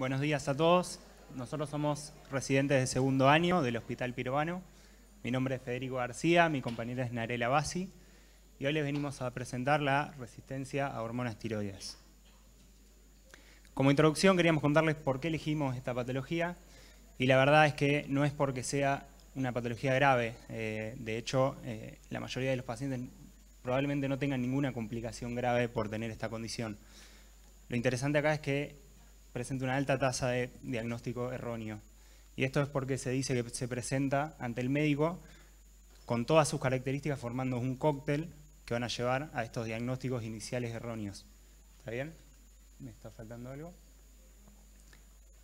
Buenos días a todos. Nosotros somos residentes de segundo año del Hospital Pirobano. Mi nombre es Federico García, mi compañera es Narela Bassi y hoy les venimos a presentar la resistencia a hormonas tiroides. Como introducción queríamos contarles por qué elegimos esta patología y la verdad es que no es porque sea una patología grave. Eh, de hecho, eh, la mayoría de los pacientes probablemente no tengan ninguna complicación grave por tener esta condición. Lo interesante acá es que presenta una alta tasa de diagnóstico erróneo. Y esto es porque se dice que se presenta ante el médico con todas sus características formando un cóctel que van a llevar a estos diagnósticos iniciales erróneos. ¿Está bien? ¿Me está faltando algo?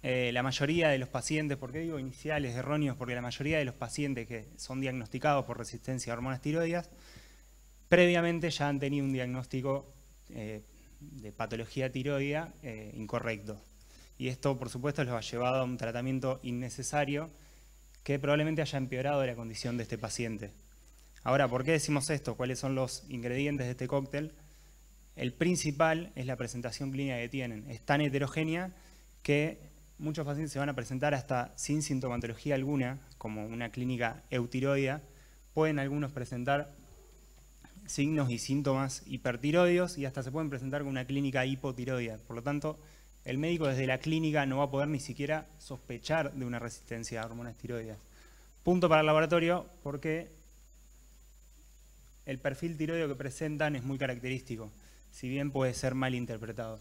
Eh, la mayoría de los pacientes, ¿por qué digo iniciales erróneos? Porque la mayoría de los pacientes que son diagnosticados por resistencia a hormonas tiroides previamente ya han tenido un diagnóstico eh, de patología tiroidea eh, incorrecto. Y esto, por supuesto, los ha llevado a un tratamiento innecesario que probablemente haya empeorado la condición de este paciente. Ahora, ¿por qué decimos esto? ¿Cuáles son los ingredientes de este cóctel? El principal es la presentación clínica que tienen. Es tan heterogénea que muchos pacientes se van a presentar hasta sin sintomatología alguna, como una clínica eutiroidea. Pueden algunos presentar signos y síntomas hipertiroideos y hasta se pueden presentar con una clínica hipotiroidea. Por lo tanto, el médico desde la clínica no va a poder ni siquiera sospechar de una resistencia a hormonas tiroides. Punto para el laboratorio porque el perfil tiroideo que presentan es muy característico, si bien puede ser mal interpretado.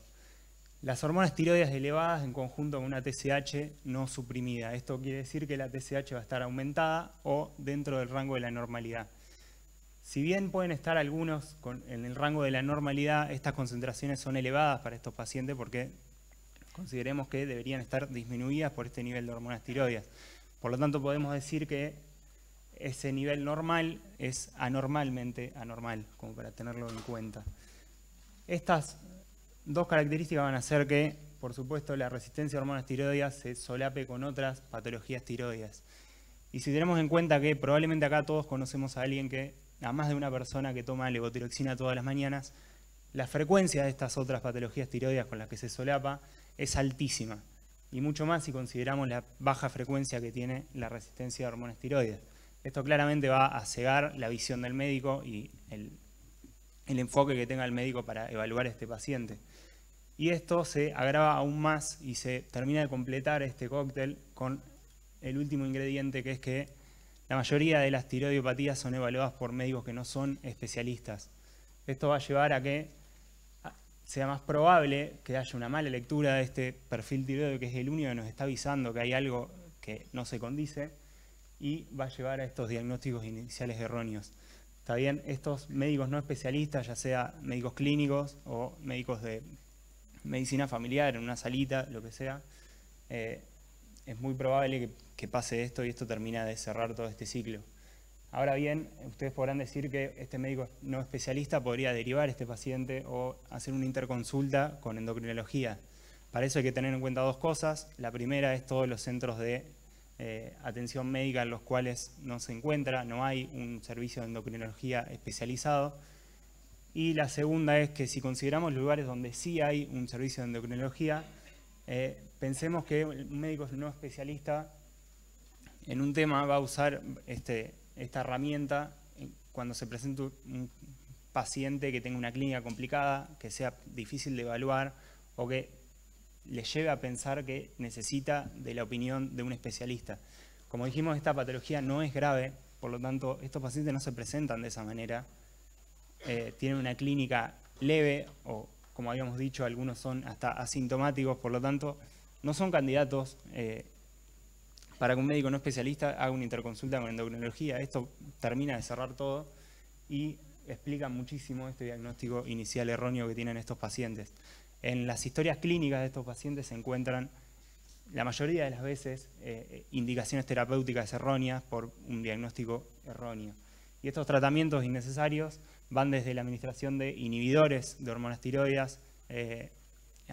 Las hormonas tiroides elevadas en conjunto con una TSH no suprimida. Esto quiere decir que la TSH va a estar aumentada o dentro del rango de la normalidad. Si bien pueden estar algunos en el rango de la normalidad, estas concentraciones son elevadas para estos pacientes porque consideremos que deberían estar disminuidas por este nivel de hormonas tiroides. Por lo tanto, podemos decir que ese nivel normal es anormalmente anormal, como para tenerlo en cuenta. Estas dos características van a hacer que, por supuesto, la resistencia a hormonas tiroides se solape con otras patologías tiroides. Y si tenemos en cuenta que probablemente acá todos conocemos a alguien que, a más de una persona que toma levotiroxina todas las mañanas, la frecuencia de estas otras patologías tiroides con las que se solapa es altísima. Y mucho más si consideramos la baja frecuencia que tiene la resistencia a hormonas tiroides. Esto claramente va a cegar la visión del médico y el, enfoque que tenga el médico para evaluar a este paciente. Y esto se agrava aún más y se termina de completar este cóctel con el último ingrediente que es que la mayoría de las tiroidiopatías son evaluadas por médicos que no son especialistas. Esto va a llevar a que sea más probable que haya una mala lectura de este perfil tiroideo, que es el único que nos está avisando que hay algo que no se condice, y va a llevar a estos diagnósticos iniciales erróneos. Está bien, estos médicos no especialistas, ya sea médicos clínicos o médicos de medicina familiar, en una salita, lo que sea, eh, es muy probable que, que pase esto y esto termina de cerrar todo este ciclo. Ahora bien, ustedes podrán decir que este médico no especialista podría derivar este paciente o hacer una interconsulta con endocrinología. Para eso hay que tener en cuenta dos cosas. La primera es todos los centros de eh, atención médica en los cuales no se encuentra, no hay un servicio de endocrinología especializado. Y la segunda es que si consideramos lugares donde sí hay un servicio de endocrinología, eh, pensemos que un médico no especialista en un tema va a usar este, esta herramienta eh, cuando se presenta un paciente que tenga una clínica complicada, que sea difícil de evaluar o que le lleve a pensar que necesita de la opinión de un especialista. Como dijimos, esta patología no es grave, por lo tanto, estos pacientes no se presentan de esa manera. Eh, tienen una clínica leve o, como habíamos dicho, algunos son hasta asintomáticos, por lo tanto, no son candidatos eh, para que un médico no especialista haga una interconsulta con endocrinología. Esto termina de cerrar todo y explica muchísimo este diagnóstico inicial erróneo que tienen estos pacientes. En las historias clínicas de estos pacientes se encuentran la mayoría de las veces eh, eh, indicaciones terapéuticas erróneas por un diagnóstico erróneo. Y estos tratamientos innecesarios van desde la administración de inhibidores de hormonas tiroides. Eh,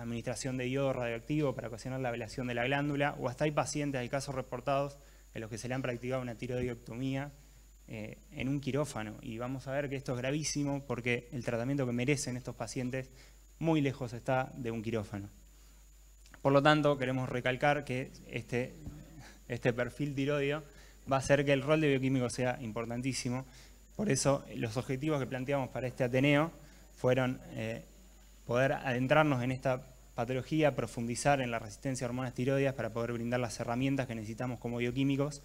administración de iodo radioactivo para ocasionar la ablación de la glándula, o hasta hay pacientes, hay casos reportados en los que se le han practicado una tiroidectomía eh, en un quirófano. Y vamos a ver que esto es gravísimo porque el tratamiento que merecen estos pacientes muy lejos está de un quirófano. Por lo tanto, queremos recalcar que este, este perfil tiroideo va a hacer que el rol de bioquímico sea importantísimo. Por eso, los objetivos que planteamos para este Ateneo fueron eh, poder adentrarnos en esta patología, profundizar en la resistencia a hormonas tiroides para poder brindar las herramientas que necesitamos como bioquímicos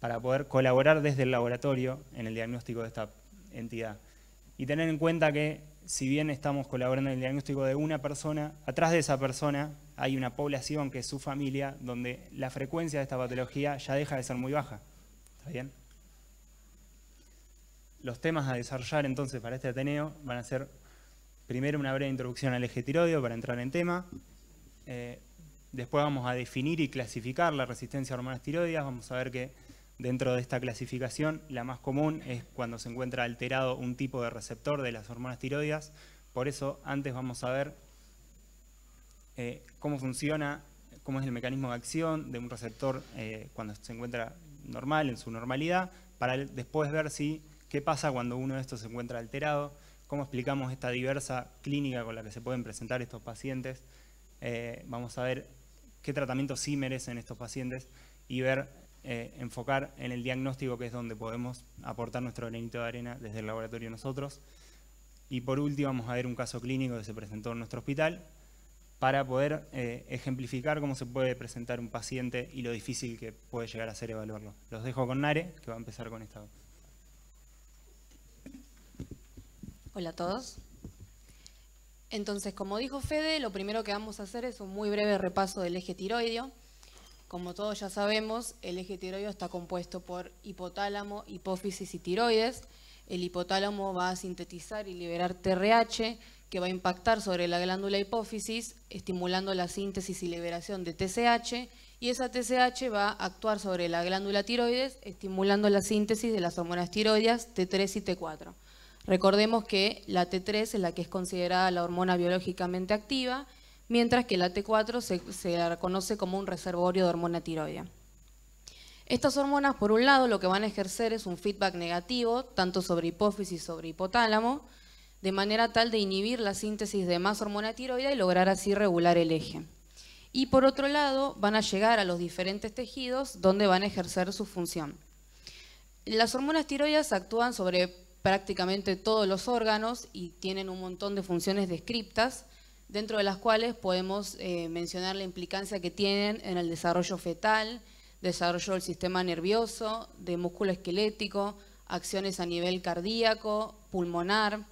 para poder colaborar desde el laboratorio en el diagnóstico de esta entidad. Y tener en cuenta que si bien estamos colaborando en el diagnóstico de una persona, atrás de esa persona hay una población que es su familia, donde la frecuencia de esta patología ya deja de ser muy baja. ¿Está bien? Los temas a desarrollar entonces para este Ateneo van a ser Primero una breve introducción al eje tiroideo para entrar en tema. Eh, después vamos a definir y clasificar la resistencia a hormonas tiroideas. Vamos a ver que dentro de esta clasificación la más común es cuando se encuentra alterado un tipo de receptor de las hormonas tiroideas. Por eso antes vamos a ver eh, cómo funciona, cómo es el mecanismo de acción de un receptor eh, cuando se encuentra normal, en su normalidad, para después ver si qué pasa cuando uno de estos se encuentra alterado cómo explicamos esta diversa clínica con la que se pueden presentar estos pacientes. Eh, vamos a ver qué tratamiento sí merecen estos pacientes y ver, eh, enfocar en el diagnóstico que es donde podemos aportar nuestro granito de arena desde el laboratorio nosotros. Y por último vamos a ver un caso clínico que se presentó en nuestro hospital para poder eh, ejemplificar cómo se puede presentar un paciente y lo difícil que puede llegar a ser evaluarlo. Los dejo con Nare, que va a empezar con esta Hola a todos. Entonces, como dijo Fede, lo primero que vamos a hacer es un muy breve repaso del eje tiroideo. Como todos ya sabemos, el eje tiroideo está compuesto por hipotálamo, hipófisis y tiroides. El hipotálamo va a sintetizar y liberar TRH, que va a impactar sobre la glándula hipófisis, estimulando la síntesis y liberación de TSH, y esa TSH va a actuar sobre la glándula tiroides, estimulando la síntesis de las hormonas tiroides T3 y T4. Recordemos que la T3 es la que es considerada la hormona biológicamente activa, mientras que la T4 se, se reconoce como un reservorio de hormona tiroidea. Estas hormonas, por un lado, lo que van a ejercer es un feedback negativo, tanto sobre hipófisis sobre hipotálamo, de manera tal de inhibir la síntesis de más hormona tiroidea y lograr así regular el eje. Y por otro lado, van a llegar a los diferentes tejidos donde van a ejercer su función. Las hormonas tiroideas actúan sobre prácticamente todos los órganos y tienen un montón de funciones descriptas, dentro de las cuales podemos eh, mencionar la implicancia que tienen en el desarrollo fetal, desarrollo del sistema nervioso, de músculo esquelético, acciones a nivel cardíaco, pulmonar,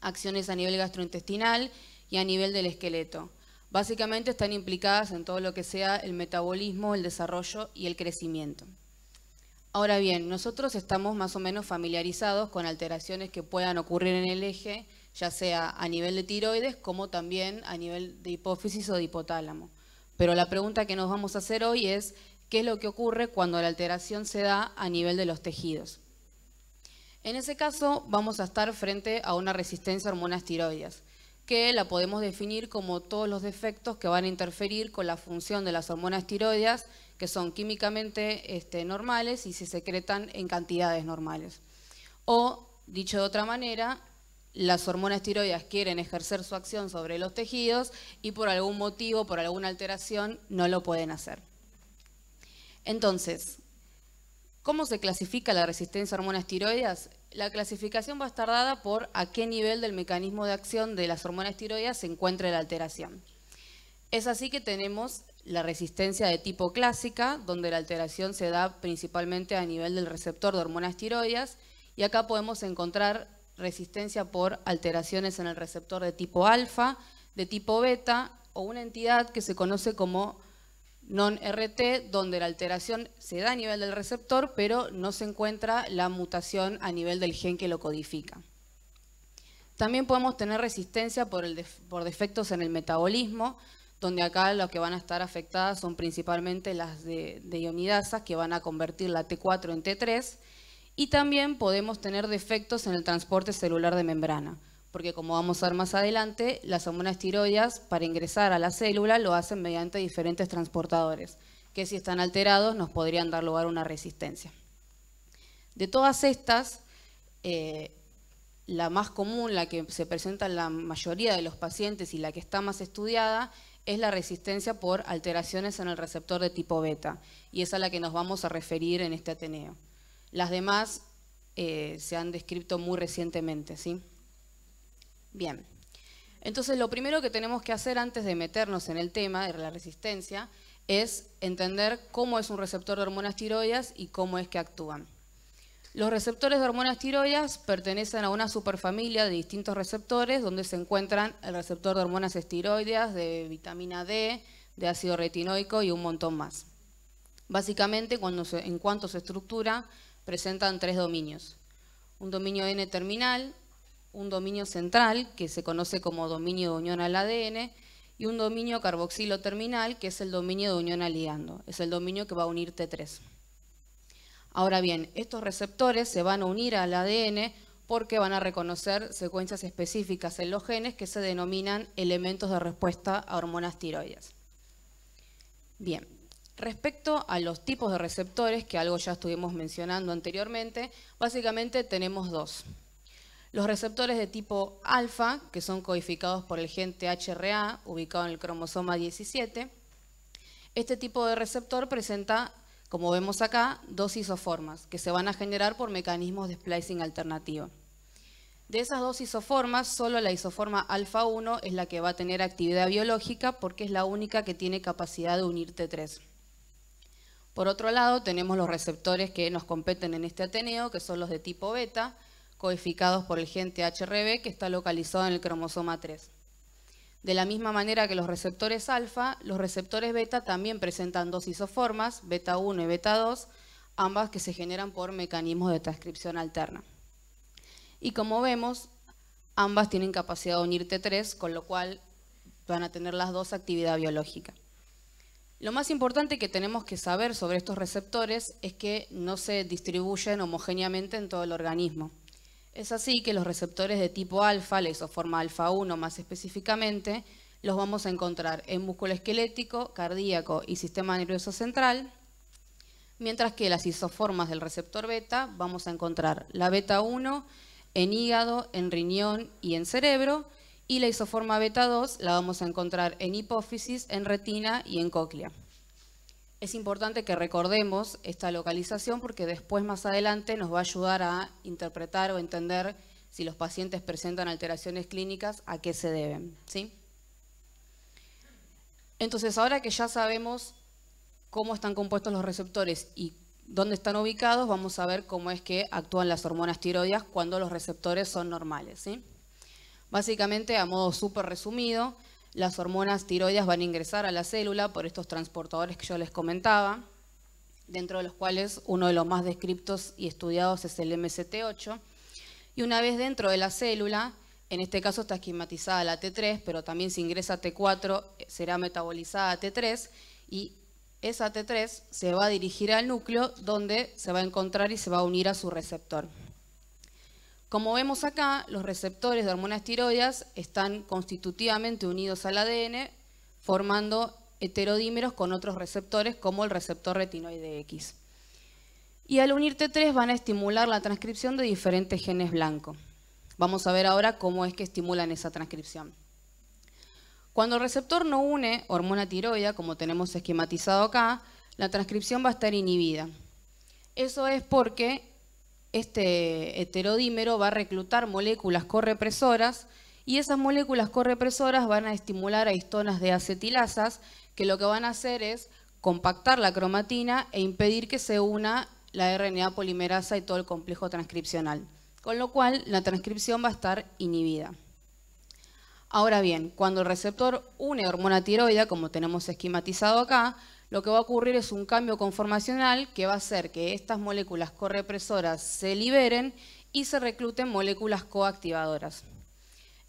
acciones a nivel gastrointestinal y a nivel del esqueleto. Básicamente están implicadas en todo lo que sea el metabolismo, el desarrollo y el crecimiento. Ahora bien, nosotros estamos más o menos familiarizados con alteraciones que puedan ocurrir en el eje, ya sea a nivel de tiroides como también a nivel de hipófisis o de hipotálamo. Pero la pregunta que nos vamos a hacer hoy es, ¿qué es lo que ocurre cuando la alteración se da a nivel de los tejidos? En ese caso, vamos a estar frente a una resistencia a hormonas tiroides que la podemos definir como todos los defectos que van a interferir con la función de las hormonas tiroideas, que son químicamente este, normales y se secretan en cantidades normales. O, dicho de otra manera, las hormonas tiroideas quieren ejercer su acción sobre los tejidos y por algún motivo, por alguna alteración, no lo pueden hacer. Entonces, ¿cómo se clasifica la resistencia a hormonas tiroideas? La clasificación va a estar dada por a qué nivel del mecanismo de acción de las hormonas tiroideas se encuentra la alteración. Es así que tenemos la resistencia de tipo clásica, donde la alteración se da principalmente a nivel del receptor de hormonas tiroideas, y acá podemos encontrar resistencia por alteraciones en el receptor de tipo alfa, de tipo beta, o una entidad que se conoce como non-RT, donde la alteración se da a nivel del receptor, pero no se encuentra la mutación a nivel del gen que lo codifica. También podemos tener resistencia por, defectos en el metabolismo, donde acá lo que van a estar afectadas son principalmente las de, de ionidasas, que van a convertir la T4 en T3, y también podemos tener defectos en el transporte celular de membrana porque como vamos a ver más adelante, las hormonas tiroides para ingresar a la célula lo hacen mediante diferentes transportadores, que si están alterados nos podrían dar lugar a una resistencia. De todas estas, eh, la más común, la que se presenta en la mayoría de los pacientes y la que está más estudiada, es la resistencia por alteraciones en el receptor de tipo beta, y es a la que nos vamos a referir en este Ateneo. Las demás eh, se han descrito muy recientemente, ¿sí? Bien, entonces lo primero que tenemos que hacer antes de meternos en el tema de la resistencia es entender cómo es un receptor de hormonas tiroides y cómo es que actúan. Los receptores de hormonas tiroides pertenecen a una superfamilia de distintos receptores donde se encuentran el receptor de hormonas esteroideas, de vitamina D, de ácido retinoico y un montón más. Básicamente, cuando en cuanto se estructura, presentan tres dominios. Un dominio N-terminal, un dominio central, que se conoce como dominio de unión al ADN, y un dominio carboxilo terminal, que es el dominio de unión al Es el dominio que va a unir T3. Ahora bien, estos receptores se van a unir al ADN porque van a reconocer secuencias específicas en los genes que se denominan elementos de respuesta a hormonas tiroides. Bien, respecto a los tipos de receptores, que algo ya estuvimos mencionando anteriormente, básicamente tenemos dos. Los receptores de tipo alfa, que son codificados por el gen THRA, ubicado en el cromosoma 17, este tipo de receptor presenta, como vemos acá, dos isoformas, que se van a generar por mecanismos de splicing alternativo. De esas dos isoformas, solo la isoforma alfa 1 es la que va a tener actividad biológica porque es la única que tiene capacidad de unir T3. Por otro lado, tenemos los receptores que nos competen en este Ateneo, que son los de tipo beta, codificados por el gen THRB que está localizado en el cromosoma 3. De la misma manera que los receptores alfa, los receptores beta también presentan dos isoformas, beta 1 y beta 2, ambas que se generan por mecanismos de transcripción alterna. Y como vemos, ambas tienen capacidad de unir T3, con lo cual van a tener las dos actividad biológica. Lo más importante que tenemos que saber sobre estos receptores es que no se distribuyen homogéneamente en todo el organismo. Es así que los receptores de tipo alfa, la isoforma alfa 1 más específicamente, los vamos a encontrar en músculo esquelético, cardíaco y sistema nervioso central, mientras que las isoformas del receptor beta vamos a encontrar la beta 1 en hígado, en riñón y en cerebro, y la isoforma beta 2 la vamos a encontrar en hipófisis, en retina y en cóclea es importante que recordemos esta localización porque después más adelante nos va a ayudar a interpretar o entender si los pacientes presentan alteraciones clínicas, a qué se deben. ¿sí? Entonces, ahora que ya sabemos cómo están compuestos los receptores y dónde están ubicados, vamos a ver cómo es que actúan las hormonas tiroideas cuando los receptores son normales. Básicamente, a modo súper resumido, las hormonas tiroides van a ingresar a la célula por estos transportadores que yo les comentaba, dentro de los cuales uno de los más descriptos y estudiados es el mct 8 Y una vez dentro de la célula, en este caso está esquematizada la T3, pero también si ingresa T4 será metabolizada T3 y esa T3 se va a dirigir al núcleo donde se va a encontrar y se va a unir a su receptor. Como vemos acá, los receptores de hormonas tiroides están constitutivamente unidos al ADN, formando heterodímeros con otros receptores como el receptor retinoide X. Y al unir T3 van a estimular la transcripción de diferentes genes blancos. Vamos a ver ahora cómo es que estimulan esa transcripción. Cuando el receptor no une hormona tiroidea, como tenemos esquematizado acá, la transcripción va a estar inhibida. Eso es porque este heterodímero va a reclutar moléculas correpresoras y esas moléculas correpresoras van a estimular a histonas de acetilasas que lo que van a hacer es compactar la cromatina e impedir que se una la RNA polimerasa y todo el complejo transcripcional. Con lo cual, la transcripción va a estar inhibida. Ahora bien, cuando el receptor une hormona tiroidea, como tenemos esquematizado acá, lo que va a ocurrir es un cambio conformacional que va a hacer que estas moléculas correpresoras se liberen y se recluten moléculas coactivadoras.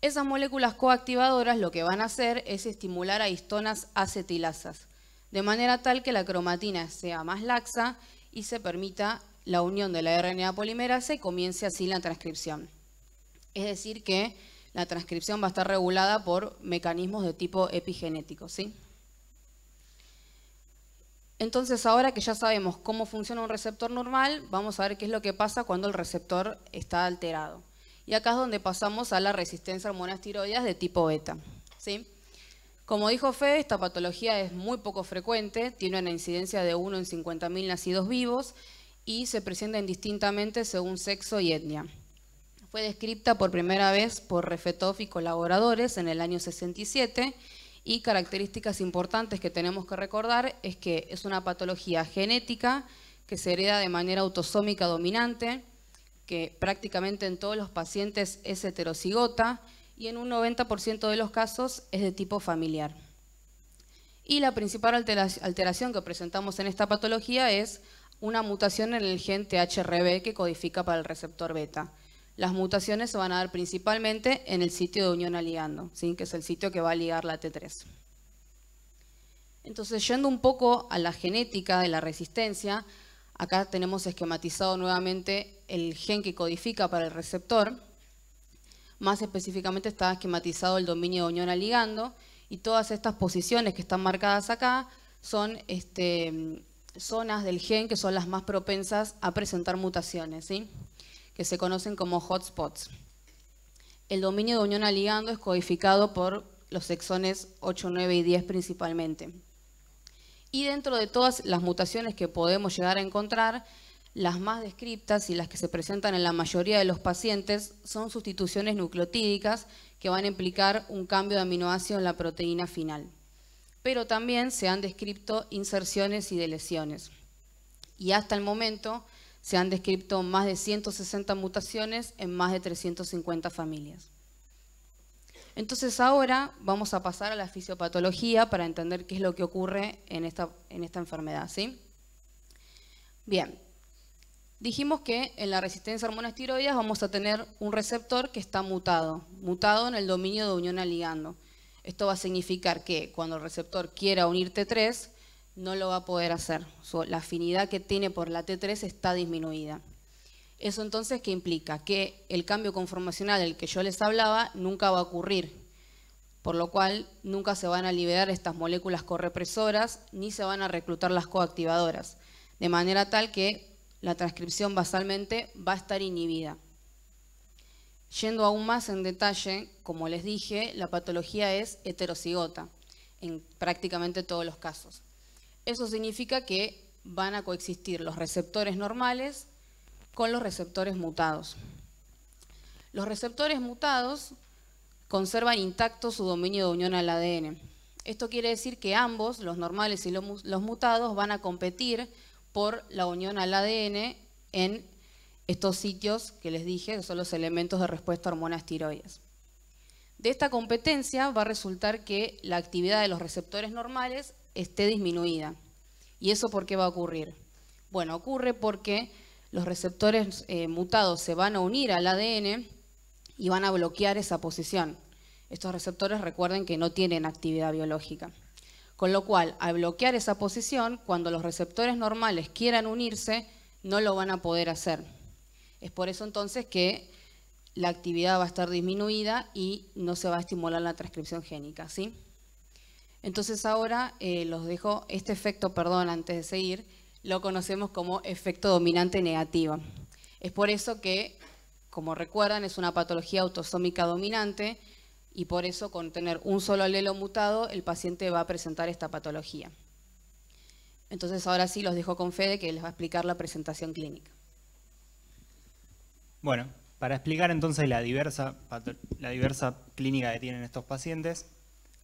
Esas moléculas coactivadoras lo que van a hacer es estimular a histonas acetilasas, de manera tal que la cromatina sea más laxa y se permita la unión de la RNA polimerasa y comience así la transcripción. Es decir que la transcripción va a estar regulada por mecanismos de tipo epigenético, ¿sí? Entonces ahora que ya sabemos cómo funciona un receptor normal, vamos a ver qué es lo que pasa cuando el receptor está alterado. Y acá es donde pasamos a la resistencia a hormonas tiroides de tipo beta. ¿sí? Como dijo Fe, esta patología es muy poco frecuente, tiene una incidencia de 1 en 50.000 nacidos vivos y se presenta indistintamente según sexo y etnia. Fue descrita por primera vez por Refetov y colaboradores en el año 67 y características importantes que tenemos que recordar es que es una patología genética que se hereda de manera autosómica dominante, que prácticamente en todos los pacientes es heterocigota y en un 90% de los casos es de tipo familiar. Y la principal alteración que presentamos en esta patología es una mutación en el gen THRB que codifica para el receptor beta. Las mutaciones se van a dar principalmente en el sitio de unión al ligando, que es el sitio que va a ligar la T3. Entonces, yendo un poco a la genética de la resistencia, acá tenemos esquematizado nuevamente el gen que codifica para el receptor. Más específicamente está esquematizado el dominio de unión a ligando y todas estas posiciones que están marcadas acá son este, mm, zonas del gen que son las más propensas a presentar mutaciones que se conocen como hotspots. El dominio de unión al ligando es codificado por los exones 8, 9 y 10 principalmente. Y dentro de todas las mutaciones que podemos llegar a encontrar, las más descriptas y las que se presentan en la mayoría de los pacientes son sustituciones nucleotídicas que van a implicar un cambio de aminoácido en la proteína final. Pero también se han descrito inserciones y deleciones. Y hasta el momento, se han descrito más de 160 mutaciones en más de 350 familias. Entonces ahora vamos a pasar a la fisiopatología para entender qué es lo que ocurre en esta, en esta enfermedad. ¿sí? Bien, dijimos que en la resistencia a hormonas tiroides vamos a tener un receptor que está mutado, mutado en el dominio de unión al ligando. Esto va a significar que cuando el receptor quiera unir T3, no lo va a poder hacer. la afinidad que tiene por la T3 está disminuida. Eso entonces, ¿qué implica? Que el cambio conformacional del que yo les hablaba nunca va a ocurrir, por lo cual nunca se van a liberar estas moléculas correpresoras ni se van a reclutar las coactivadoras, de manera tal que la transcripción basalmente va a estar inhibida. Yendo aún más en detalle, como les dije, la patología es heterocigota en prácticamente todos los casos. Eso significa que van a coexistir los receptores normales con los receptores mutados. Los receptores mutados conservan intacto su dominio de unión al ADN. Esto quiere decir que ambos, los normales y los mutados, van a competir por la unión al ADN en estos sitios que les dije, que son los elementos de respuesta a hormonas tiroides. De esta competencia va a resultar que la actividad de los receptores normales esté disminuida. ¿Y eso por qué va a ocurrir? Bueno, ocurre porque los receptores eh, mutados se van a unir al ADN y van a bloquear esa posición. Estos receptores recuerden que no tienen actividad biológica. Con lo cual, al bloquear esa posición, cuando los receptores normales quieran unirse, no lo van a poder hacer. Es por eso entonces que la actividad va a estar disminuida y no se va a estimular la transcripción génica, ¿sí? Entonces ahora eh, los dejo, este efecto, perdón, antes de seguir, lo conocemos como efecto dominante negativo. Es por eso que, como recuerdan, es una patología autosómica dominante y por eso con tener un solo alelo mutado el paciente va a presentar esta patología. Entonces ahora sí los dejo con Fede que les va a explicar la presentación clínica. Bueno, para explicar entonces la diversa clínica que tienen estos pacientes,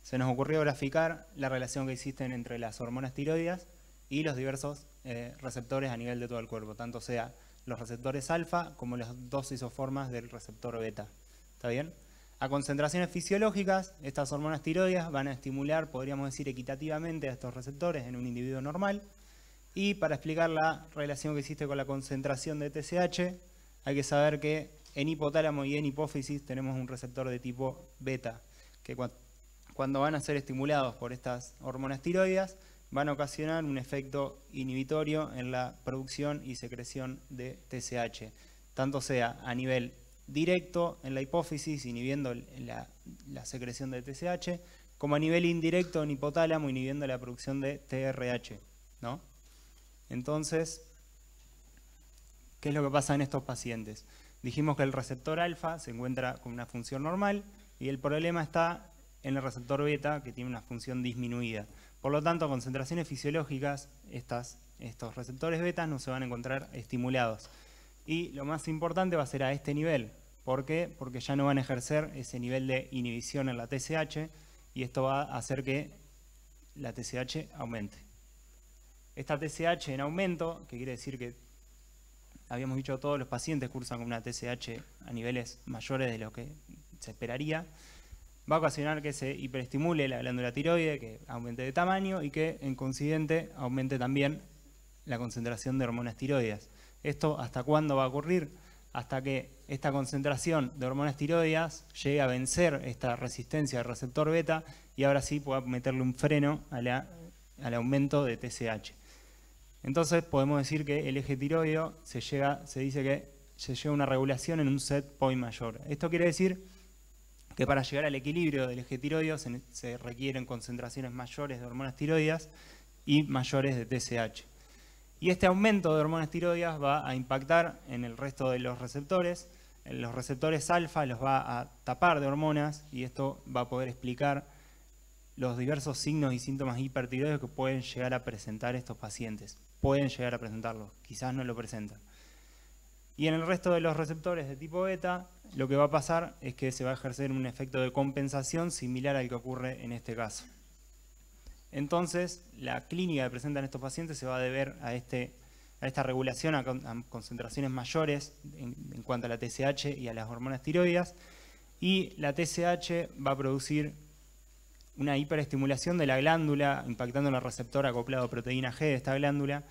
se nos ocurrió graficar la relación que existen entre las hormonas tiroides y los diversos eh, receptores a nivel de todo el cuerpo, tanto sea los receptores alfa como las dos isoformas del receptor beta. ¿Está bien? A concentraciones fisiológicas, estas hormonas tiroides van a estimular, podríamos decir, equitativamente a estos receptores en un individuo normal. Y para explicar la relación que existe con la concentración de TSH, hay que saber que en hipotálamo y en hipófisis tenemos un receptor de tipo beta, que cuando van a ser estimulados por estas hormonas tiroides, van a ocasionar un efecto inhibitorio en la producción y secreción de TSH, tanto sea a nivel directo en la hipófisis, inhibiendo la, secreción de TSH, como a nivel indirecto en hipotálamo, inhibiendo la producción de TRH. Entonces, ¿qué es lo que pasa en estos pacientes? Dijimos que el receptor alfa se encuentra con una función normal y el problema está en el receptor beta que tiene una función disminuida. Por lo tanto, a concentraciones fisiológicas, estas, estos receptores beta no se van a encontrar estimulados. Y lo más importante va a ser a este nivel. ¿Por qué? Porque ya no van a ejercer ese nivel de inhibición en la TCH y esto va a hacer que la TCH aumente. Esta TCH en aumento, que quiere decir que habíamos dicho todos los pacientes cursan con una TCH a niveles mayores de lo que se esperaría, va a ocasionar que se hiperestimule la glándula tiroide, que aumente de tamaño y que en consiguiente aumente también la concentración de hormonas tiroides. ¿Esto hasta cuándo va a ocurrir? Hasta que esta concentración de hormonas tiroides llegue a vencer esta resistencia al receptor beta y ahora sí pueda meterle un freno al aumento de TSH. Entonces podemos decir que el eje tiroideo se, llega, se dice que se llega a una regulación en un set point mayor. Esto quiere decir que para llegar al equilibrio del eje tiroideo se, requieren concentraciones mayores de hormonas tiroideas y mayores de TSH. Y este aumento de hormonas tiroideas va a impactar en el resto de los receptores. en Los receptores alfa los va a tapar de hormonas y esto va a poder explicar los diversos signos y síntomas hipertiroides que pueden llegar a presentar estos pacientes. Pueden llegar a presentarlos, quizás no lo presentan. Y en el resto de los receptores de tipo beta, lo que va a pasar es que se va a ejercer un efecto de compensación similar al que ocurre en este caso. Entonces, la clínica que presentan estos pacientes se va a deber a, este, esta regulación, a, concentraciones mayores en, cuanto a la TSH y a las hormonas tiroides, Y la TSH va a producir una hiperestimulación de la glándula, impactando en el receptor acoplado a proteína G de esta glándula,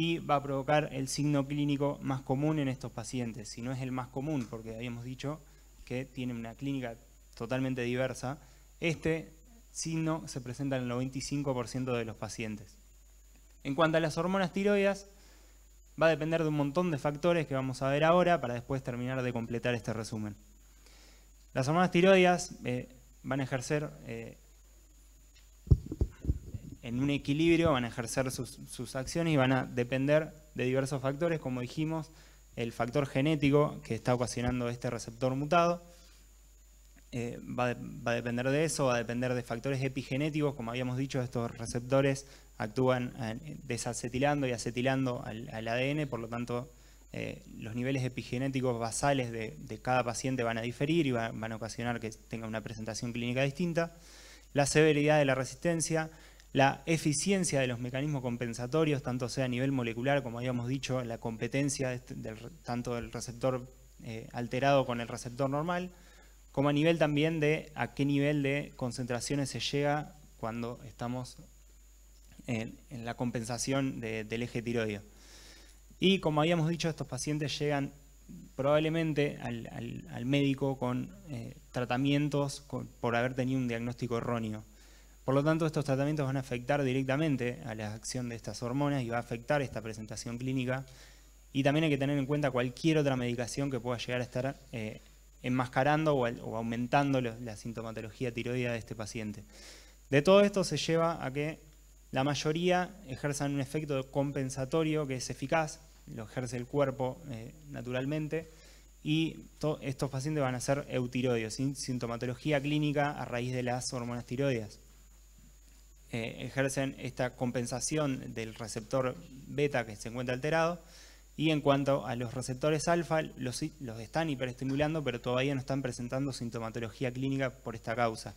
y va a provocar el signo clínico más común en estos pacientes, si no es el más común, porque habíamos dicho que tiene una clínica totalmente diversa, este signo se presenta en el 95% de los pacientes. En cuanto a las hormonas tiroideas, va a depender de un montón de factores que vamos a ver ahora para después terminar de completar este resumen. Las hormonas tiroideas eh, van a ejercer eh, en un equilibrio, van a ejercer sus, acciones y van a depender de diversos factores, como dijimos, el factor genético que está ocasionando este receptor mutado, eh, va, a depender de eso, va a depender de factores epigenéticos, como habíamos dicho, estos receptores actúan eh, desacetilando y acetilando al, ADN, por lo tanto eh, los niveles epigenéticos basales de, cada paciente van a diferir y van a ocasionar que tenga una presentación clínica distinta. La severidad de la resistencia, la eficiencia de los mecanismos compensatorios, tanto sea a nivel molecular, como habíamos dicho, la competencia este, tanto del receptor eh, alterado con el receptor normal, como a nivel también de a qué nivel de concentraciones se llega cuando estamos en, la compensación del eje tiroideo. Y como habíamos dicho, estos pacientes llegan probablemente al, médico con eh, tratamientos por haber tenido un diagnóstico erróneo. Por lo tanto, estos tratamientos van a afectar directamente a la acción de estas hormonas y va a afectar esta presentación clínica. Y también hay que tener en cuenta cualquier otra medicación que pueda llegar a estar eh, enmascarando o, aumentando la sintomatología tiroidea de este paciente. De todo esto se lleva a que la mayoría ejerzan un efecto compensatorio que es eficaz, lo ejerce el cuerpo eh, naturalmente, y estos pacientes van a ser eutiroides, sin sintomatología clínica a raíz de las hormonas tiroideas ejercen esta compensación del receptor beta que se encuentra alterado. Y en cuanto a los receptores alfa, los, están hiperestimulando, pero todavía no están presentando sintomatología clínica por esta causa.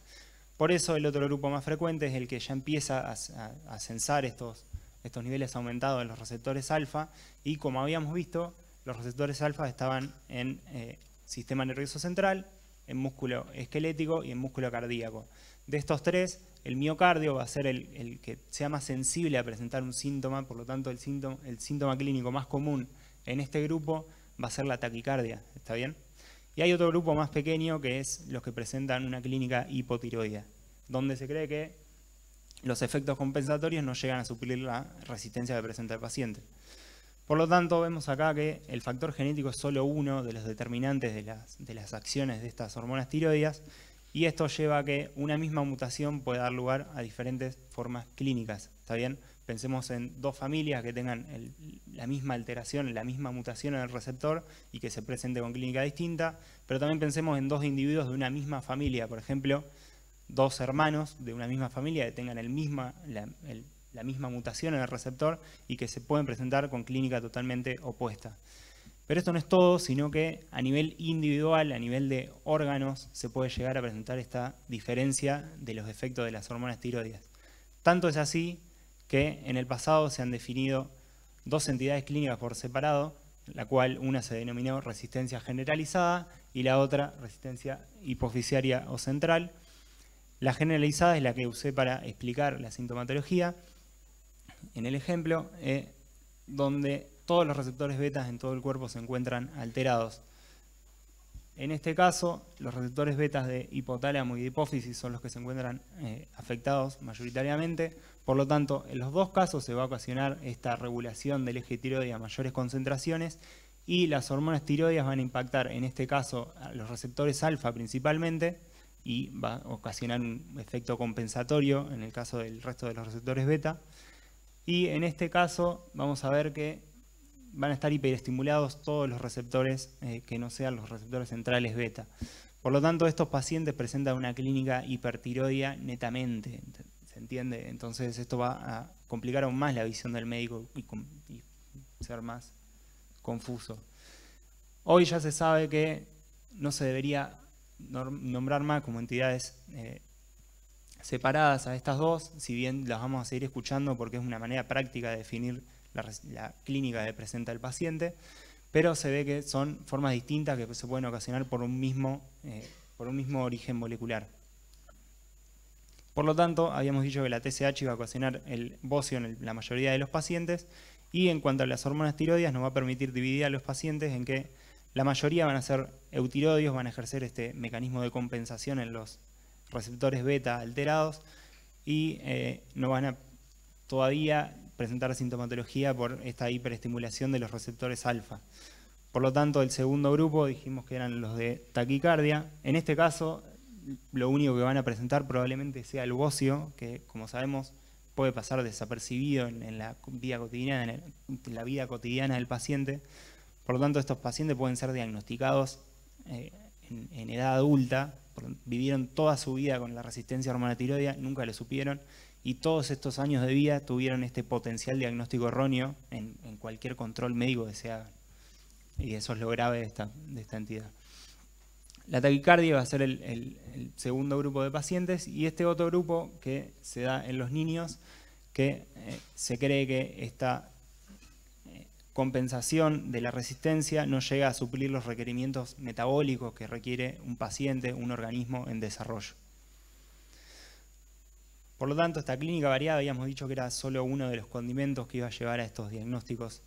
Por eso el otro grupo más frecuente es el que ya empieza a, censar estos, estos niveles aumentados en los receptores alfa y como habíamos visto, los receptores alfa estaban en eh, sistema nervioso central, en músculo esquelético y en músculo cardíaco. De estos tres, el miocardio va a ser el, que sea más sensible a presentar un síntoma, por lo tanto el síntoma, clínico más común en este grupo va a ser la taquicardia, ¿está bien? Y hay otro grupo más pequeño que es los que presentan una clínica hipotiroidea, donde se cree que los efectos compensatorios no llegan a suplir la resistencia que presenta el paciente. Por lo tanto, vemos acá que el factor genético es solo uno de los determinantes de las, acciones de estas hormonas tiroideas, y esto lleva a que una misma mutación puede dar lugar a diferentes formas clínicas. ¿Está bien? Pensemos en dos familias que tengan la misma alteración, la misma mutación en el receptor y que se presente con clínica distinta, pero también pensemos en dos individuos de una misma familia, por ejemplo, dos hermanos de una misma familia que tengan la misma mutación en el receptor y que se pueden presentar con clínica totalmente opuesta. Pero esto no es todo, sino que a nivel individual, a nivel de órganos, se puede llegar a presentar esta diferencia de los efectos de las hormonas tiroides. Tanto es así que en el pasado se han definido dos entidades clínicas por separado, la cual una se denominó resistencia generalizada y la otra resistencia hipoficiaria o central. La generalizada es la que usé para explicar la sintomatología en el ejemplo, eh, donde todos los receptores betas en todo el cuerpo se encuentran alterados. En este caso, los receptores betas de hipotálamo y de hipófisis son los que se encuentran eh, afectados mayoritariamente. Por lo tanto, en los dos casos se va a ocasionar esta regulación del eje tiroide a mayores concentraciones y las hormonas tiroides van a impactar, en este caso, a los receptores alfa principalmente y va a ocasionar un efecto compensatorio en el caso del resto de los receptores beta. Y en este caso vamos a ver que van a estar hiperestimulados todos los receptores eh, que no sean los receptores centrales beta. Por lo tanto, estos pacientes presentan una clínica hipertiroidia netamente, ¿se entiende? Entonces esto va a complicar aún más la visión del médico y, ser más confuso. Hoy ya se sabe que no se debería nombrar más como entidades eh, separadas a estas dos, si bien las vamos a seguir escuchando porque es una manera práctica de definir la, clínica que presenta el paciente, pero se ve que son formas distintas que se pueden ocasionar por un mismo, eh, por un mismo origen molecular. Por lo tanto, habíamos dicho que la TSH iba a ocasionar el bocio en la mayoría de los pacientes y en cuanto a las hormonas tiroides nos va a permitir dividir a los pacientes en que la mayoría van a ser eutirodios, van a ejercer este mecanismo de compensación en los receptores beta alterados y eh, no van a todavía presentar sintomatología por esta hiperestimulación de los receptores alfa. Por lo tanto, el segundo grupo dijimos que eran los de taquicardia. En este caso, lo único que van a presentar probablemente sea el ocio, que como sabemos puede pasar desapercibido en, la vida cotidiana, en, la vida cotidiana del paciente. Por lo tanto, estos pacientes pueden ser diagnosticados eh, en, edad adulta, vivieron toda su vida con la resistencia tiroidea, nunca lo supieron, y todos estos años de vida tuvieron este potencial diagnóstico erróneo en, cualquier control médico que Y eso es lo grave de esta, entidad. La taquicardia va a ser el, segundo grupo de pacientes y este otro grupo que se da en los niños, que eh, se cree que esta eh, compensación de la resistencia no llega a suplir los requerimientos metabólicos que requiere un paciente, un organismo en desarrollo. Por lo tanto, esta clínica variada habíamos dicho que era solo uno de los condimentos que iba a llevar a estos diagnósticos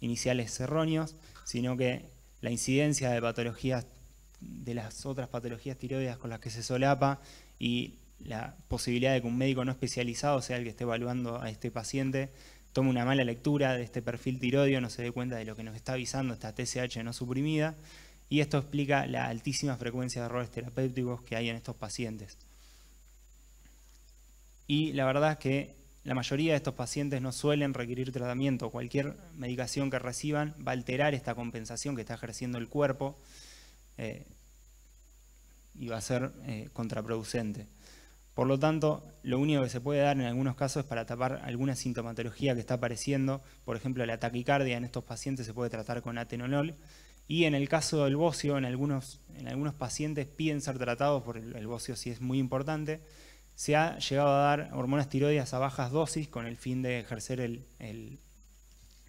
iniciales erróneos, sino que la incidencia de patologías, de las otras patologías tiroides con las que se solapa y la posibilidad de que un médico no especializado sea el que esté evaluando a este paciente, tome una mala lectura de este perfil tiroideo, no se dé cuenta de lo que nos está avisando esta TSH no suprimida, y esto explica la altísima frecuencia de errores terapéuticos que hay en estos pacientes y la verdad es que la mayoría de estos pacientes no suelen requerir tratamiento. Cualquier medicación que reciban va a alterar esta compensación que está ejerciendo el cuerpo eh, y va a ser eh, contraproducente. Por lo tanto, lo único que se puede dar en algunos casos es para tapar alguna sintomatología que está apareciendo. Por ejemplo, la taquicardia en estos pacientes se puede tratar con atenolol. Y en el caso del bocio, en algunos, en algunos pacientes piden ser tratados por el, el bocio si es muy importante se ha llegado a dar hormonas tiroides a bajas dosis con el fin de ejercer el,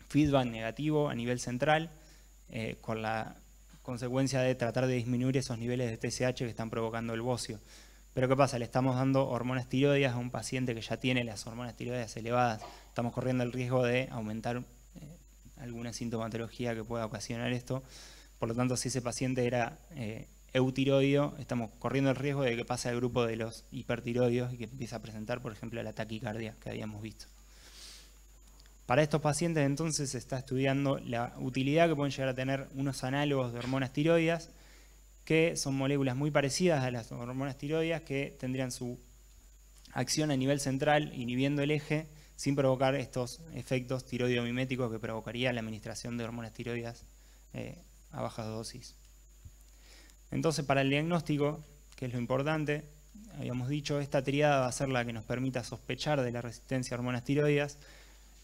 feedback negativo a nivel central, eh, con la consecuencia de tratar de disminuir esos niveles de TSH que están provocando el bocio. Pero ¿qué pasa? Le estamos dando hormonas tiroides a un paciente que ya tiene las hormonas tiroides elevadas. Estamos corriendo el riesgo de aumentar eh, alguna sintomatología que pueda ocasionar esto. Por lo tanto, si ese paciente era eh, eutiroideo, estamos corriendo el riesgo de que pase al grupo de los hipertiroideos y que empiece a presentar, por ejemplo, la taquicardia que habíamos visto. Para estos pacientes entonces se está estudiando la utilidad que pueden llegar a tener unos análogos de hormonas tiroideas, que son moléculas muy parecidas a las hormonas tiroideas que tendrían su acción a nivel central inhibiendo el eje sin provocar estos efectos tiroidomiméticos que provocaría la administración de hormonas tiroideas eh, a bajas dosis. Entonces, para el diagnóstico, que es lo importante, habíamos dicho, esta triada va a ser la que nos permita sospechar de la resistencia a hormonas tiroideas,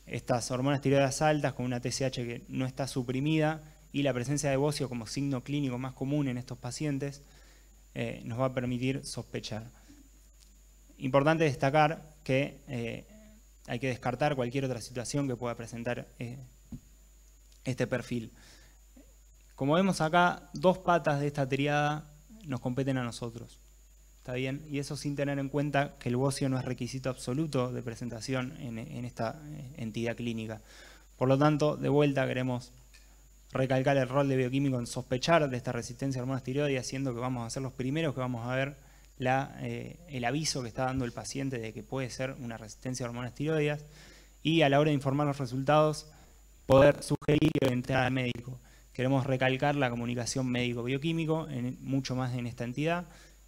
estas hormonas tiroideas altas con una TSH que no está suprimida y la presencia de bocio como signo clínico más común en estos pacientes, eh, nos va a permitir sospechar. Importante destacar que eh, hay que descartar cualquier otra situación que pueda presentar eh, este perfil. Como vemos acá, dos patas de esta triada nos competen a nosotros. ¿Está bien? Y eso sin tener en cuenta que el bocio no es requisito absoluto de presentación en, esta eh, entidad clínica. Por lo tanto, de vuelta queremos recalcar el rol de bioquímico en sospechar de esta resistencia a hormonas tiroides, siendo que vamos a ser los primeros que vamos a ver eh, el aviso que está dando el paciente de que puede ser una resistencia a hormonas tiroides y a la hora de informar los resultados, poder sugerir y orientar al médico. Queremos recalcar la comunicación médico-bioquímico mucho más en esta entidad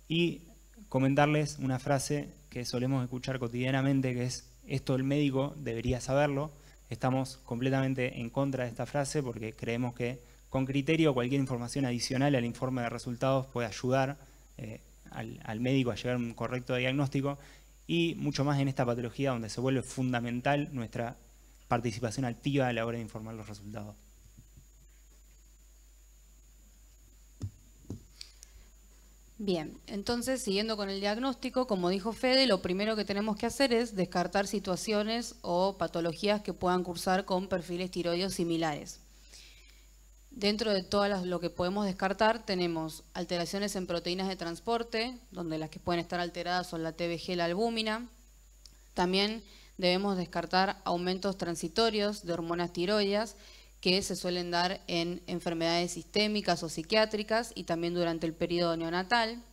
y comentarles una frase que solemos escuchar cotidianamente que es esto el médico debería saberlo. Estamos completamente en contra de esta frase porque creemos que con criterio cualquier información adicional al informe de resultados puede ayudar eh, al, al médico a llegar a un correcto diagnóstico y mucho más en esta patología donde se vuelve fundamental nuestra participación activa a la hora de informar los resultados. Bien, entonces siguiendo con el diagnóstico, como dijo Fede, lo primero que tenemos que hacer es descartar situaciones o patologías que puedan cursar con perfiles tiroides similares. Dentro de todo lo que podemos descartar tenemos alteraciones en proteínas de transporte, donde las que pueden estar alteradas son la TBG, la albúmina. También debemos descartar aumentos transitorios de hormonas tiroides que se suelen dar en enfermedades sistémicas o psiquiátricas y también durante el periodo neonatal.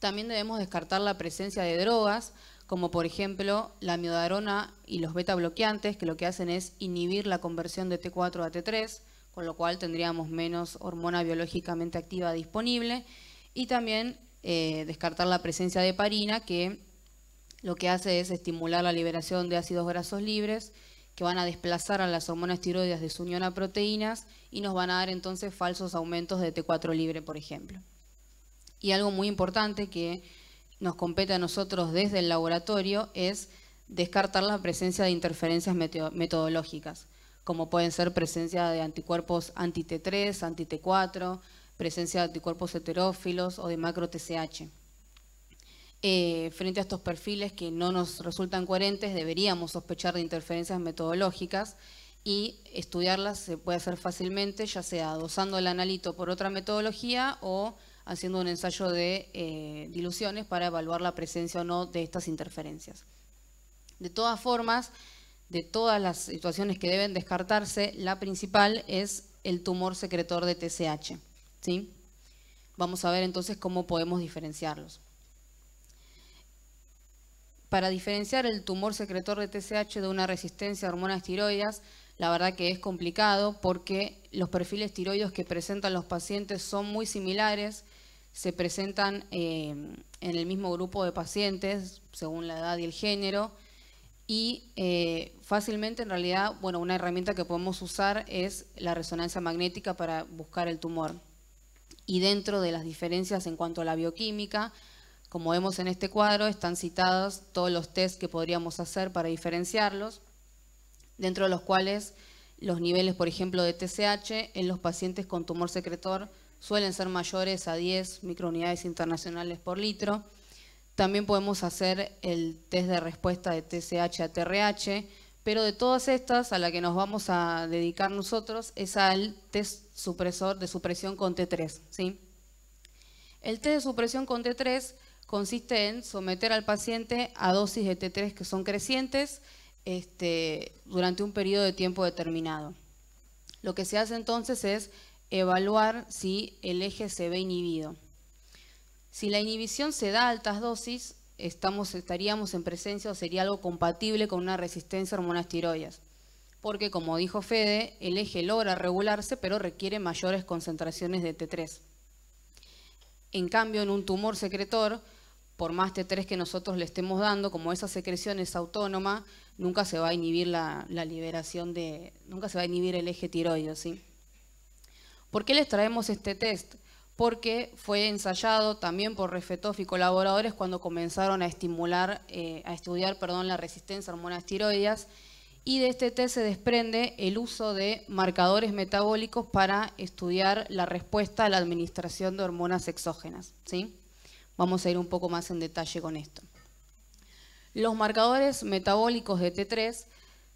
También debemos descartar la presencia de drogas, como por ejemplo la miodarona y los beta bloqueantes, que lo que hacen es inhibir la conversión de T4 a T3, con lo cual tendríamos menos hormona biológicamente activa disponible. Y también eh, descartar la presencia de parina, que lo que hace es estimular la liberación de ácidos grasos libres que van a desplazar a las hormonas tiroides de su unión a proteínas y nos van a dar entonces falsos aumentos de T4 libre, por ejemplo. Y algo muy importante que nos compete a nosotros desde el laboratorio es descartar la presencia de interferencias metodológicas, como pueden ser presencia de anticuerpos anti-T3, anti-T4, presencia de anticuerpos heterófilos o de macro-TCH. Eh, frente a estos perfiles que no nos resultan coherentes, deberíamos sospechar de interferencias metodológicas y estudiarlas se puede hacer fácilmente, ya sea dosando el analito por otra metodología o haciendo un ensayo de eh, diluciones para evaluar la presencia o no de estas interferencias. De todas formas, de todas las situaciones que deben descartarse, la principal es el tumor secretor de TCH ¿sí? Vamos a ver entonces cómo podemos diferenciarlos. Para diferenciar el tumor secretor de TSH de una resistencia a hormonas tiroides, la verdad que es complicado porque los perfiles tiroides que presentan los pacientes son muy similares, se presentan eh, en el mismo grupo de pacientes según la edad y el género y eh, fácilmente en realidad, bueno, una herramienta que podemos usar es la resonancia magnética para buscar el tumor. Y dentro de las diferencias en cuanto a la bioquímica, como vemos en este cuadro, están citados todos los test que podríamos hacer para diferenciarlos, dentro de los cuales los niveles, por ejemplo, de TCH en los pacientes con tumor secretor suelen ser mayores a 10 microunidades internacionales por litro. También podemos hacer el test de respuesta de TCH a TRH, pero de todas estas, a la que nos vamos a dedicar nosotros es al test supresor de supresión con T3. ¿sí? El test de supresión con T3 consiste en someter al paciente a dosis de T3 que son crecientes este, durante un periodo de tiempo determinado. Lo que se hace entonces es evaluar si el eje se ve inhibido. Si la inhibición se da a altas dosis, estaríamos en presencia o sería algo compatible con una resistencia a hormonas tiroides. Porque, como dijo Fede, el eje logra regularse, pero requiere mayores concentraciones de T3. En cambio, en un tumor secretor, por más T3 que nosotros le estemos dando, como esa secreción es autónoma, nunca se va a inhibir la, liberación de, nunca se va a inhibir el eje tiroides. ¿sí? ¿Por qué les traemos este test? Porque fue ensayado también por Refetoff y colaboradores cuando comenzaron a estimular, eh, a estudiar, perdón, la resistencia a hormonas tiroides. y de este test se desprende el uso de marcadores metabólicos para estudiar la respuesta a la administración de hormonas exógenas, ¿sí? Vamos a ir un poco más en detalle con esto. Los marcadores metabólicos de T3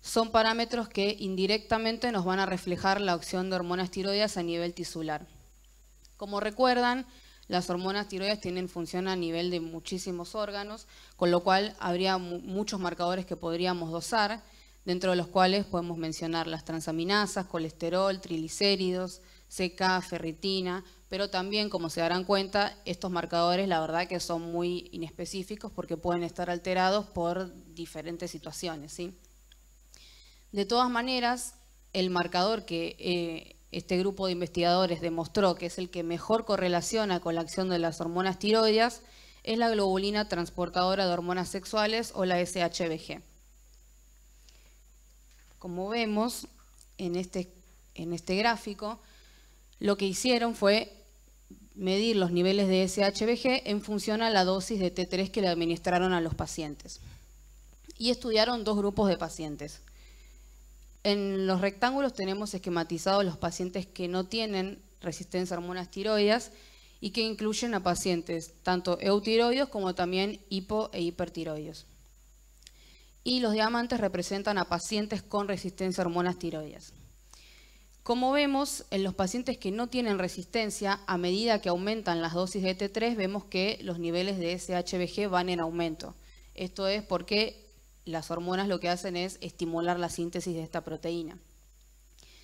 son parámetros que indirectamente nos van a reflejar la acción de hormonas tiroides a nivel tisular. Como recuerdan, las hormonas tiroides tienen función a nivel de muchísimos órganos, con lo cual habría muchos marcadores que podríamos dosar, dentro de los cuales podemos mencionar las transaminasas, colesterol, triglicéridos, CK, ferritina, pero también, como se darán cuenta, estos marcadores la verdad que son muy inespecíficos porque pueden estar alterados por diferentes situaciones. De todas maneras, el marcador que eh, este grupo de investigadores demostró que es el que mejor correlaciona con la acción de las hormonas tiroides es la globulina transportadora de hormonas sexuales o la SHBG. Como vemos en este, en este gráfico, lo que hicieron fue medir los niveles de SHBG en función a la dosis de T3 que le administraron a los pacientes. Y estudiaron dos grupos de pacientes. En los rectángulos tenemos esquematizados los pacientes que no tienen resistencia a hormonas tiroides y que incluyen a pacientes tanto eutiroides como también hipo e hipertiroides. Y los diamantes representan a pacientes con resistencia a hormonas tiroides. Como vemos, en los pacientes que no tienen resistencia, a medida que aumentan las dosis de T3, vemos que los niveles de SHBG van en aumento. Esto es porque las hormonas lo que hacen es estimular la síntesis de esta proteína.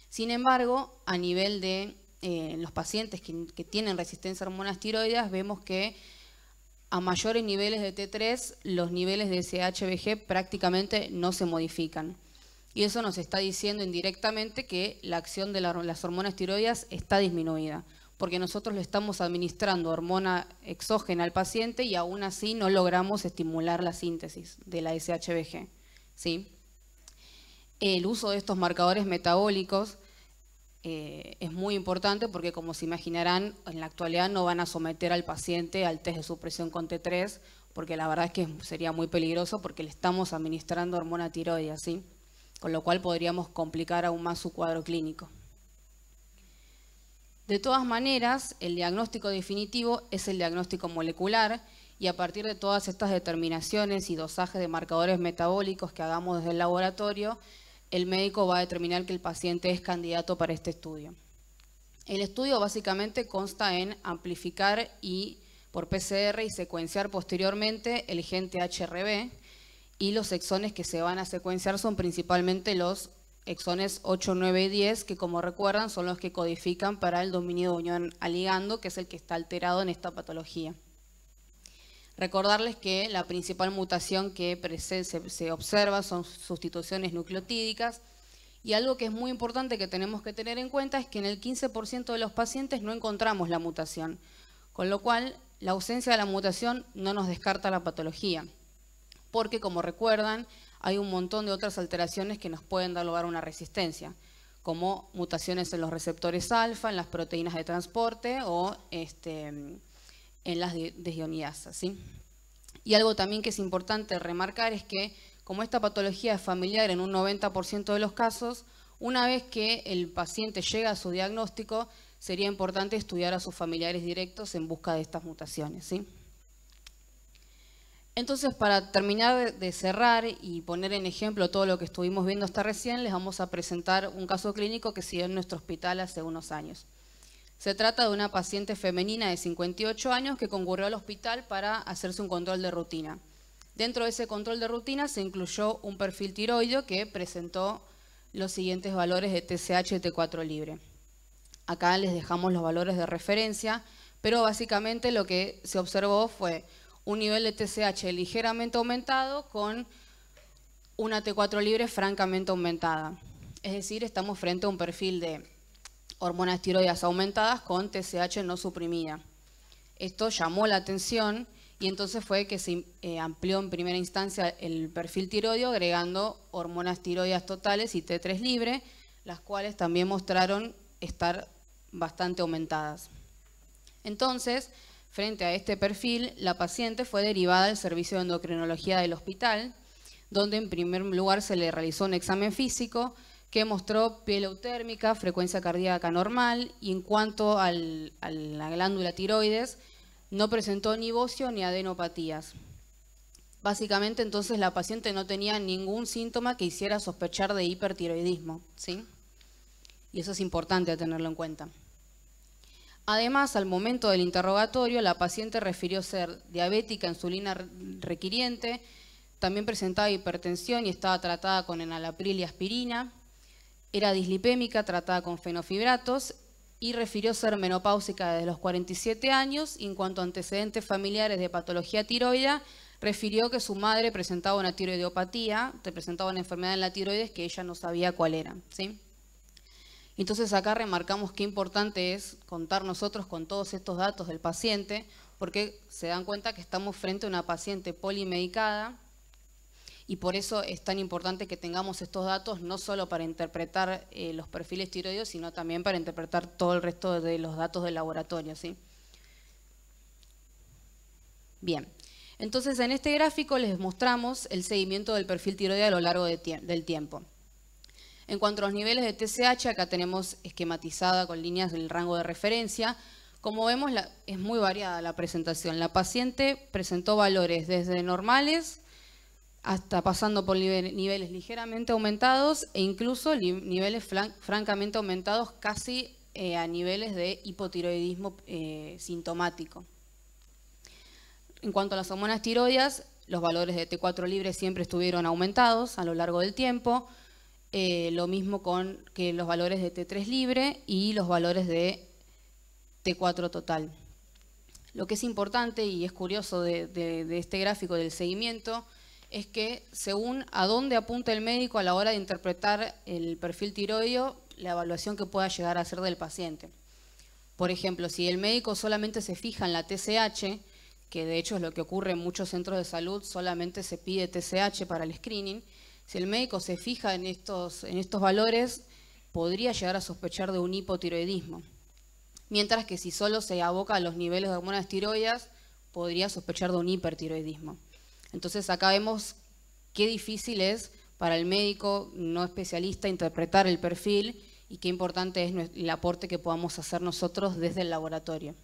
Sin embargo, a nivel de eh, los pacientes que, tienen resistencia a hormonas tiroides, vemos que a mayores niveles de T3, los niveles de SHBG prácticamente no se modifican y eso nos está diciendo indirectamente que la acción de las hormonas tiroideas está disminuida, porque nosotros le estamos administrando hormona exógena al paciente y aún así no logramos estimular la síntesis de la SHBG. ¿sí? El uso de estos marcadores metabólicos eh, es muy importante porque, como se imaginarán, en la actualidad no van a someter al paciente al test de supresión con T3, porque la verdad es que sería muy peligroso porque le estamos administrando hormona tiroides. ¿sí? con lo cual podríamos complicar aún más su cuadro clínico. De todas maneras, el diagnóstico definitivo es el diagnóstico molecular y a partir de todas estas determinaciones y dosajes de marcadores metabólicos que hagamos desde el laboratorio, el médico va a determinar que el paciente es candidato para este estudio. El estudio básicamente consta en amplificar y por PCR y secuenciar posteriormente el gen HRB y los exones que se van a secuenciar son principalmente los exones 8, 9 y 10, que como recuerdan son los que codifican para el dominio de unión al ligando, que es el que está alterado en esta patología. Recordarles que la principal mutación que se observa son sustituciones nucleotídicas y algo que es muy importante que tenemos que tener en cuenta es que en el 15% de los pacientes no encontramos la mutación, con lo cual la ausencia de la mutación no nos descarta la patología porque como recuerdan, hay un montón de otras alteraciones que nos pueden dar lugar a una resistencia, como mutaciones en los receptores alfa, en las proteínas de transporte o este, en las desioniasas. Y algo también que es importante remarcar es que como esta patología es familiar en un 90% de los casos, una vez que el paciente llega a su diagnóstico, sería importante estudiar a sus familiares directos en busca de estas mutaciones. ¿sí? Entonces, para terminar de cerrar y poner en ejemplo todo lo que estuvimos viendo hasta recién, les vamos a presentar un caso clínico que se en nuestro hospital hace unos años. Se trata de una paciente femenina de 58 años que concurrió al hospital para hacerse un control de rutina. Dentro de ese control de rutina se incluyó un perfil tiroideo que presentó los siguientes valores de TSH y T4 libre. Acá les dejamos los valores de referencia, pero básicamente lo que se observó fue un nivel de TSH ligeramente aumentado con una T4 libre francamente aumentada. Es decir, estamos frente a un perfil de hormonas tiroides aumentadas con TSH no suprimida. Esto llamó la atención y entonces fue que se eh, amplió en primera instancia el perfil tiroideo agregando hormonas tiroides totales y T3 libre, las cuales también mostraron estar bastante aumentadas. Entonces, Frente a este perfil, la paciente fue derivada al servicio de endocrinología del hospital, donde en primer lugar se le realizó un examen físico que mostró piel eutérmica, frecuencia cardíaca normal y en cuanto a la glándula tiroides, no presentó ni bocio ni adenopatías. Básicamente entonces la paciente no tenía ningún síntoma que hiciera sospechar de hipertiroidismo, ¿sí? Y eso es importante tenerlo en cuenta. Además, al momento del interrogatorio, la paciente refirió ser diabética, insulina requiriente, también presentaba hipertensión y estaba tratada con enalapril y aspirina, era dislipémica, tratada con fenofibratos y refirió ser menopáusica desde los 47 años en cuanto a antecedentes familiares de patología tiroidea, refirió que su madre presentaba una tiroidiopatía, presentaba una enfermedad en la tiroides que ella no sabía cuál era. ¿sí? Entonces acá remarcamos qué importante es contar nosotros con todos estos datos del paciente, porque se dan cuenta que estamos frente a una paciente polimedicada y por eso es tan importante que tengamos estos datos no solo para interpretar eh, los perfiles tiroides, sino también para interpretar todo el resto de los datos del laboratorio. ¿sí? Bien, entonces en este gráfico les mostramos el seguimiento del perfil tiroideo a lo largo del tiempo. En cuanto a los niveles de TSH, acá tenemos esquematizada con líneas del rango de referencia. Como vemos, es muy variada la presentación. La paciente presentó valores desde normales hasta pasando por niveles ligeramente aumentados e incluso niveles francamente aumentados casi eh, a niveles de hipotiroidismo eh, sintomático. En cuanto a las hormonas tiroides, los valores de T4 libre siempre estuvieron aumentados a lo largo del tiempo. Eh, lo mismo con que los valores de T3 libre y los valores de T4 total. Lo que es importante y es curioso de, de este gráfico del seguimiento es que según a dónde apunta el médico a la hora de interpretar el perfil tiroideo, la evaluación que pueda llegar a hacer del paciente. Por ejemplo, si el médico solamente se fija en la TSH, que de hecho es lo que ocurre en muchos centros de salud, solamente se pide TSH para el screening, si el médico se fija en estos, en estos valores, podría llegar a sospechar de un hipotiroidismo. Mientras que si solo se aboca a los niveles de hormonas tiroides, podría sospechar de un hipertiroidismo. Entonces acá vemos qué difícil es para el médico no especialista interpretar el perfil y qué importante es el aporte que podamos hacer nosotros desde el laboratorio.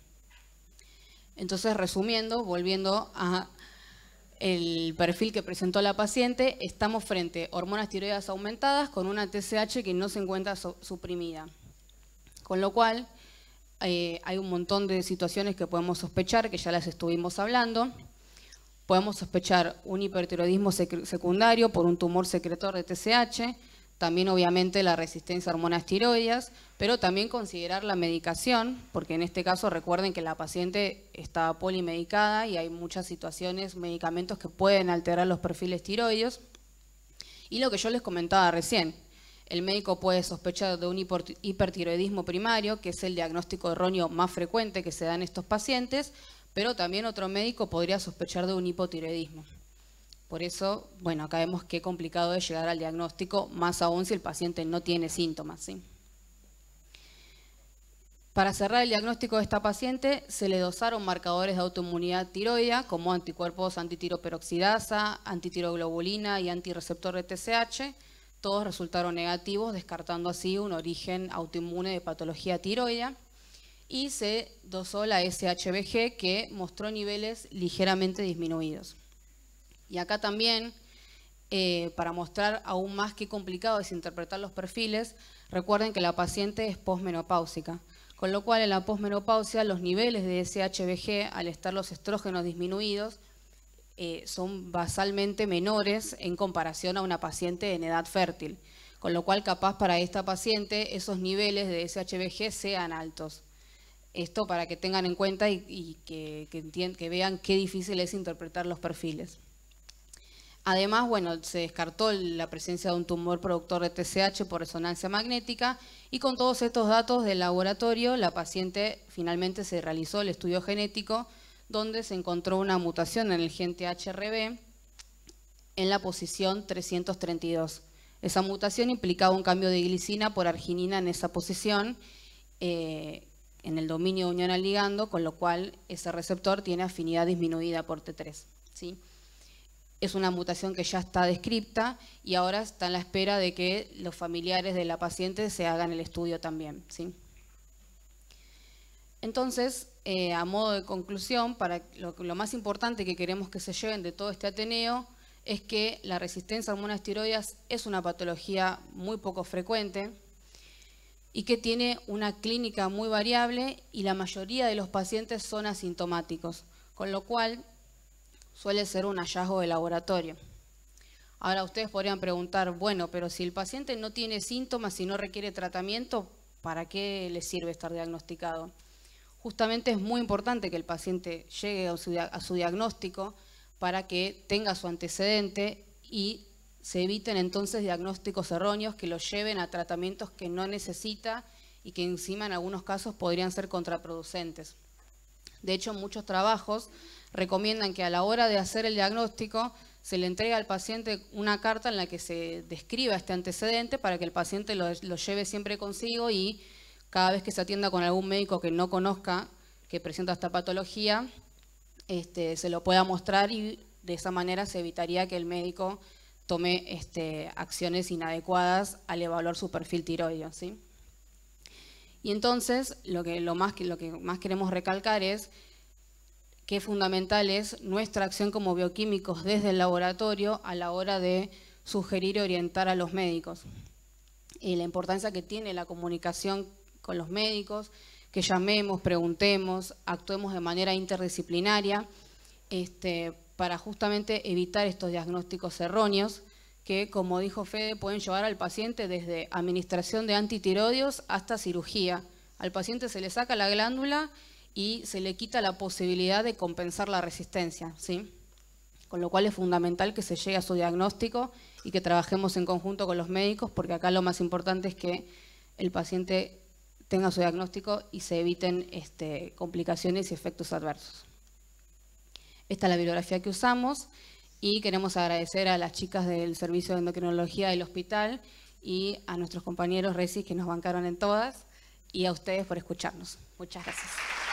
Entonces, resumiendo, volviendo a el perfil que presentó la paciente, estamos frente a hormonas tiroides aumentadas con una TSH que no se encuentra suprimida. Con lo cual, eh, hay un montón de situaciones que podemos sospechar, que ya las estuvimos hablando. Podemos sospechar un hipertiroidismo secundario por un tumor secretor de TSH, también obviamente la resistencia a hormonas tiroides, pero también considerar la medicación, porque en este caso recuerden que la paciente está polimedicada y hay muchas situaciones, medicamentos que pueden alterar los perfiles tiroides. Y lo que yo les comentaba recién, el médico puede sospechar de un hipertiroidismo primario, que es el diagnóstico erróneo más frecuente que se da en estos pacientes, pero también otro médico podría sospechar de un hipotiroidismo. Por eso, bueno, acá vemos qué complicado es llegar al diagnóstico, más aún si el paciente no tiene síntomas. Para cerrar el diagnóstico de esta paciente, se le dosaron marcadores de autoinmunidad tiroidea como anticuerpos antitiroperoxidasa, antitiroglobulina y antireceptor de TSH. Todos resultaron negativos, descartando así un origen autoinmune de patología tiroidea. Y se dosó la SHBG, que mostró niveles ligeramente disminuidos. Y acá también, eh, para mostrar aún más qué complicado es interpretar los perfiles, recuerden que la paciente es posmenopáusica. Con lo cual, en la posmenopausia, los niveles de SHBG, al estar los estrógenos disminuidos, eh, son basalmente menores en comparación a una paciente en edad fértil. Con lo cual, capaz para esta paciente, esos niveles de SHBG sean altos. Esto para que tengan en cuenta y, que vean qué difícil es interpretar los perfiles. Además, bueno, se descartó la presencia de un tumor productor de TCH por resonancia magnética y con todos estos datos del laboratorio, la paciente finalmente se realizó el estudio genético donde se encontró una mutación en el gen THRB en la posición 332. Esa mutación implicaba un cambio de glicina por arginina en esa posición, eh, en el dominio de unión al ligando, con lo cual ese receptor tiene afinidad disminuida por T3. ¿sí? es una mutación que ya está descripta y ahora está en la espera de que los familiares de la paciente se hagan el estudio también. ¿sí? Entonces, eh, a modo de conclusión, para lo, lo, más importante que queremos que se lleven de todo este Ateneo es que la resistencia a hormonas tiroides es una patología muy poco frecuente y que tiene una clínica muy variable y la mayoría de los pacientes son asintomáticos, con lo cual suele ser un hallazgo de laboratorio. Ahora ustedes podrían preguntar, bueno, pero si el paciente no tiene síntomas y no requiere tratamiento, ¿para qué le sirve estar diagnosticado? Justamente es muy importante que el paciente llegue a su, a su diagnóstico para que tenga su antecedente y se eviten entonces diagnósticos erróneos que lo lleven a tratamientos que no necesita y que encima en algunos casos podrían ser contraproducentes. De hecho, muchos trabajos recomiendan que a la hora de hacer el diagnóstico se le entregue al paciente una carta en la que se describa este antecedente para que el paciente lo, lleve siempre consigo y cada vez que se atienda con algún médico que no conozca que presenta esta patología, este, se lo pueda mostrar y de esa manera se evitaría que el médico tome este, acciones inadecuadas al evaluar su perfil tiroideo. Y entonces, lo que, lo más, lo que más queremos recalcar es qué fundamental es nuestra acción como bioquímicos desde el laboratorio a la hora de sugerir y orientar a los médicos. Y la importancia que tiene la comunicación con los médicos, que llamemos, preguntemos, actuemos de manera interdisciplinaria este, para justamente evitar estos diagnósticos erróneos que, como dijo Fede, pueden llevar al paciente desde administración de antitiroideos hasta cirugía. Al paciente se le saca la glándula y se le quita la posibilidad de compensar la resistencia, ¿sí? Con lo cual es fundamental que se llegue a su diagnóstico y que trabajemos en conjunto con los médicos, porque acá lo más importante es que el paciente tenga su diagnóstico y se eviten este, complicaciones y efectos adversos. Esta es la bibliografía que usamos y queremos agradecer a las chicas del Servicio de Endocrinología del hospital y a nuestros compañeros RESIS que nos bancaron en todas y a ustedes por escucharnos. Muchas gracias.